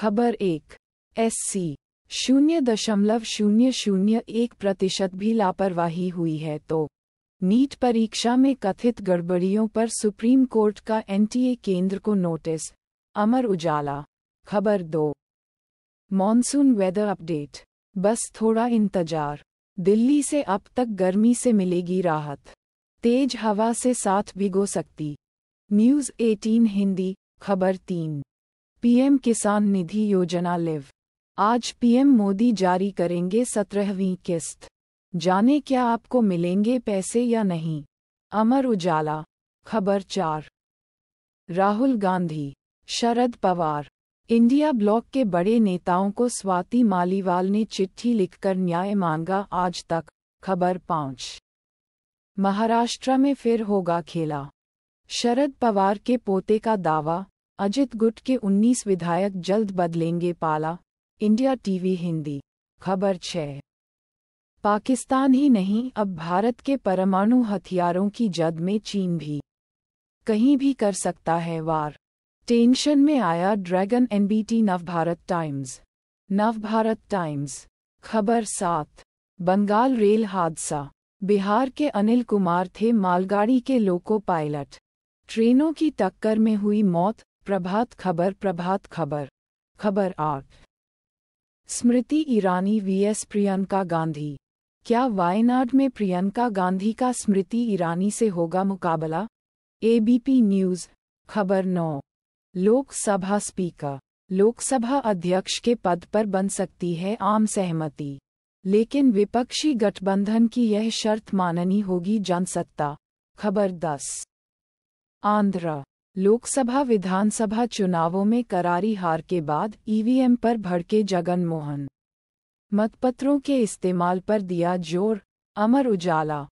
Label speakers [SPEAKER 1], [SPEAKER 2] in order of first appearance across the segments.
[SPEAKER 1] खबर एक S C शून्य दशमलव शून्य शून्य एक प्रतिशत भी लापरवाही हुई है तो नीट परीक्षा में कथित गड़बड़ियों पर सुप्रीम कोर्ट का एनटीए केंद्र को नोटिस अमर उजाला खबर दो मॉनसून वेदर अपडेट बस थोड़ा इंतजार दिल्ली से अब तक गर्मी से मिलेगी राहत तेज हवा से साथ भिगो सकती न्यूज़ 18 हिंदी खबर तीन पीएम किसान निधि योजना लिव आज पीएम मोदी जारी करेंगे सत्रहवीं किस्त जाने क्या आपको मिलेंगे पैसे या नहीं अमर उजाला खबर चार राहुल गांधी शरद पवार इंडिया ब्लॉक के बड़े नेताओं को स्वाति मालीवाल ने चिट्ठी लिखकर न्याय मांगा आज तक खबर पाँच महाराष्ट्र में फिर होगा खेला शरद पवार के पोते का दावा अजित गुट के 19 विधायक जल्द बदलेंगे पाला इंडिया टीवी हिंदी खबर छः पाकिस्तान ही नहीं अब भारत के परमाणु हथियारों की जद में चीन भी कहीं भी कर सकता है वार टेंशन में आया dragon NBT Navbharat Times Navbharat Times खबर सात बंगाल रेल हादसा बिहार के अनिल कुमार थे मालगाड़ी के लोको पायलट ट्रेनों की टक्कर में हुई मौत प्रभात खबर प्रभात खबर खबर आठ स्मृति ईरानी वीएस प्रियंका गांधी क्या वायनाड में प्रियंका गांधी का स्मृति ईरानी से होगा मुकाबला एबीपी न्यूज़ खबर नौ लोकसभा स्पीकर लोकसभा अध्यक्ष के पद पर बन सकती है आम सहमति लेकिन विपक्षी गठबंधन की यह शर्त माननी होगी जनसत्ता खबर दस आंध्र लोकसभा विधानसभा चुनावों में करारी हार के बाद ईवीएम पर भड़के जगन मोहन मतपत्रों के इस्तेमाल पर दिया जोर अमर उजाला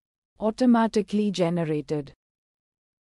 [SPEAKER 1] ऑटोमैटिकली जेनरेटेड